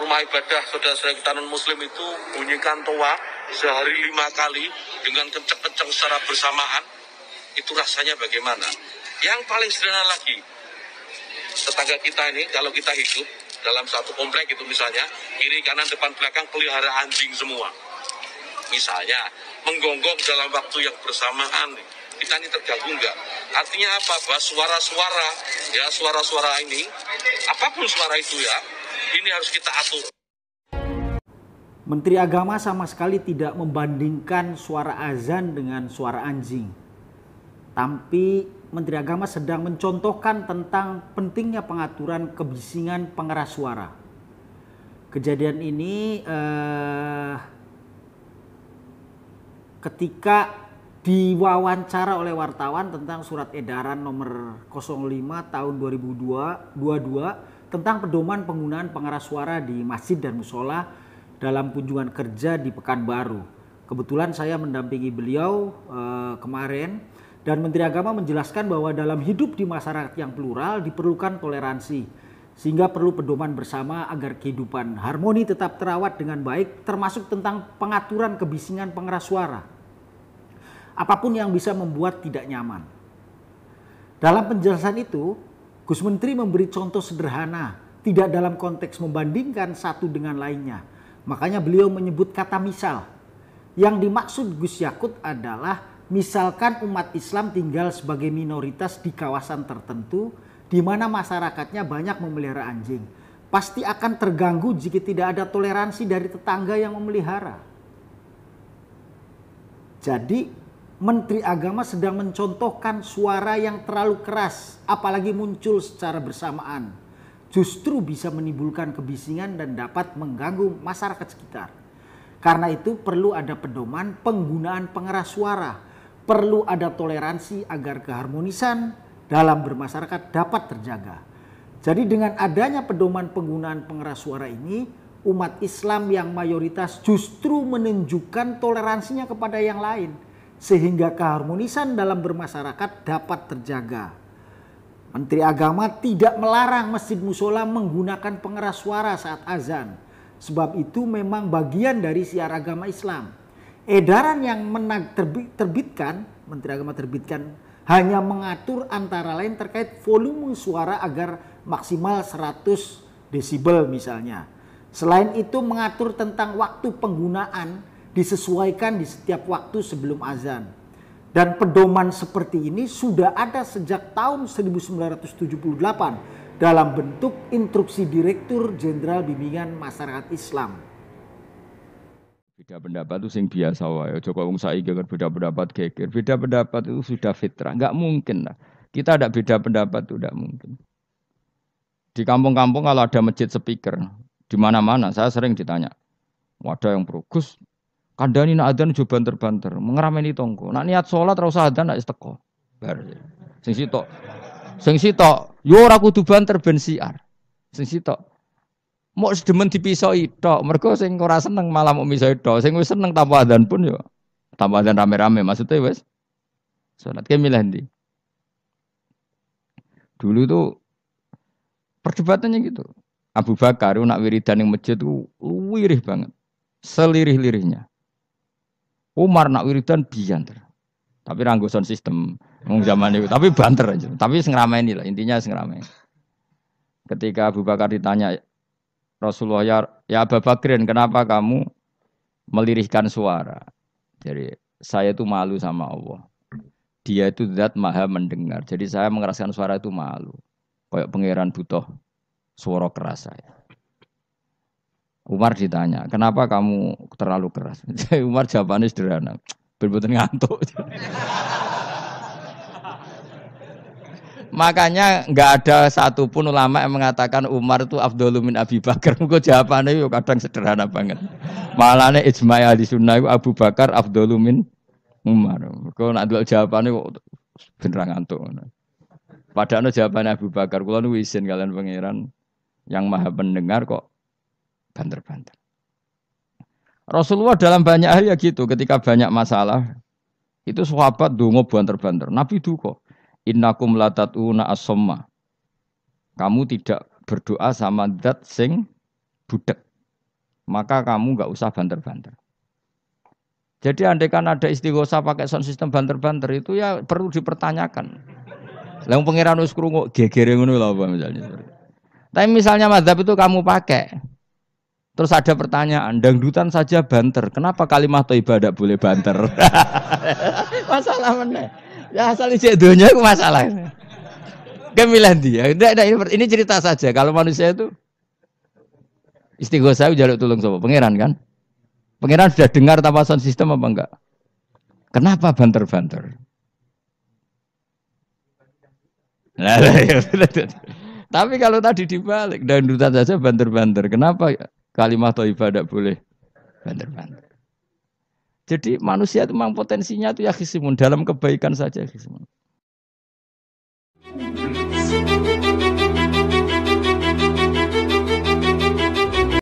rumah ibadah saudara-saudara kita non-muslim itu bunyikan toa sehari lima kali dengan kenceng-kenceng secara bersamaan, itu rasanya bagaimana? Yang paling sederhana lagi, tetangga kita ini kalau kita hidup dalam satu komplek itu misalnya, kiri kanan depan belakang pelihara anjing semua. Misalnya, menggonggong dalam waktu yang bersamaan, kita ini terganggu nggak? Artinya apa? Bahwa suara-suara, ya suara-suara ini, apapun suara itu ya, ini harus kita atur. Menteri Agama sama sekali tidak membandingkan suara azan dengan suara anjing. Tapi Menteri Agama sedang mencontohkan tentang pentingnya pengaturan kebisingan pengeras suara. Kejadian ini eh, ketika diwawancara oleh wartawan tentang surat edaran nomor 05 tahun 2022 tentang pedoman penggunaan pengeras suara di masjid dan musola dalam kunjungan kerja di Pekanbaru. Kebetulan saya mendampingi beliau eh, kemarin dan Menteri Agama menjelaskan bahwa dalam hidup di masyarakat yang plural diperlukan toleransi sehingga perlu pedoman bersama agar kehidupan harmoni tetap terawat dengan baik termasuk tentang pengaturan kebisingan pengeras suara. Apapun yang bisa membuat tidak nyaman. Dalam penjelasan itu, Gus Menteri memberi contoh sederhana, tidak dalam konteks membandingkan satu dengan lainnya. Makanya beliau menyebut kata misal. Yang dimaksud Gus Yakut adalah misalkan umat Islam tinggal sebagai minoritas di kawasan tertentu di mana masyarakatnya banyak memelihara anjing. Pasti akan terganggu jika tidak ada toleransi dari tetangga yang memelihara. Jadi Menteri Agama sedang mencontohkan suara yang terlalu keras, apalagi muncul secara bersamaan. Justru bisa menimbulkan kebisingan dan dapat mengganggu masyarakat sekitar. Karena itu perlu ada pedoman penggunaan pengeras suara. Perlu ada toleransi agar keharmonisan dalam bermasyarakat dapat terjaga. Jadi dengan adanya pedoman penggunaan pengeras suara ini, umat Islam yang mayoritas justru menunjukkan toleransinya kepada yang lain sehingga keharmonisan dalam bermasyarakat dapat terjaga. Menteri Agama tidak melarang masjid musola menggunakan pengeras suara saat azan, sebab itu memang bagian dari siar agama Islam. Edaran yang menag terbitkan, Menteri Agama terbitkan hanya mengatur antara lain terkait volume suara agar maksimal 100 desibel misalnya. Selain itu mengatur tentang waktu penggunaan disesuaikan di setiap waktu sebelum azan. Dan pedoman seperti ini sudah ada sejak tahun 1978 dalam bentuk instruksi Direktur Jenderal Bimbingan Masyarakat Islam. Beda pendapat itu sing biasa wae. Joko wong saiki kan beda pendapat geger. Beda pendapat itu sudah fitrah, nggak mungkin lah. Kita ada beda pendapat itu tidak mungkin. Di kampung-kampung kalau ada masjid speaker, di mana-mana saya sering ditanya, ada yang progus, Kandani nak adzan jo banter-banter, mengerameni tonggo. Nak niat sholat ora usah adzan nak teko. Bar. Sing sitok. Sing sitok, yo ora kudu banter ben siar. Sing sitok. mau sedemen dipisoi tok, mergo sing ora seneng malah mok misoi tok. Sing wis seneng tanpa adzan pun yo tanpa adzan rame-rame maksudnya wis sholat ke milih ndi. Dulu tuh perdebatannya gitu. Abu Bakar nak wiridan yang masjid itu wirih banget. Selirih-lirihnya. Umar nak wiridan bianter. Tapi ranggosan sistem wong zaman itu. Tapi banter aja. Tapi ini lah intinya sengramain. Ketika Abu Bakar ditanya Rasulullah ya, ya Abu Bakrin kenapa kamu melirihkan suara? Jadi saya itu malu sama Allah. Dia itu zat maha mendengar. Jadi saya mengeraskan suara itu malu. Kayak pangeran butuh suara keras saya. Umar ditanya, kenapa kamu terlalu keras? Umar jawabannya sederhana, berbentuk ngantuk. Makanya nggak ada satupun ulama yang mengatakan Umar itu Abdullah bin Abi Bakar. Muka jawabannya yuk kadang sederhana banget. Malahnya ijma'i ahli sunnah Abu Bakar Abdullah bin Umar. Kau nak dulu jawabannya kok beneran ngantuk. Padahal jawabannya Abu Bakar. Kalau izin kalian pangeran yang maha pendengar kok banter-banter. Rasulullah dalam banyak hal ya gitu, ketika banyak masalah itu sahabat dungo banter-banter. Nabi duko, innakum latatuna asomma. Kamu tidak berdoa sama dat sing budek. Maka kamu nggak usah banter-banter. Jadi andai kan ada istighosa pakai sound system banter-banter itu ya perlu dipertanyakan. Lalu pengiran wis krungu gegere ngono lho apa misalnya. Tapi misalnya mazhab itu kamu pakai, Terus ada pertanyaan, dangdutan saja banter. Kenapa kalimat toibah tidak boleh banter? masalah mana? Ya asal isi dunia itu masalah. Kemilan dia. Nggak, nggak, ini cerita saja. Kalau manusia itu istighosa jaluk tulung sama pangeran kan? Pangeran sudah dengar tanpa sound system apa enggak? Kenapa banter-banter? Iya, Tapi kalau tadi dibalik, dangdutan saja banter-banter. Kenapa ya? Kalimat atau ibadah boleh banter-banter. Jadi manusia itu memang potensinya itu ya khisimun dalam kebaikan saja khisimun.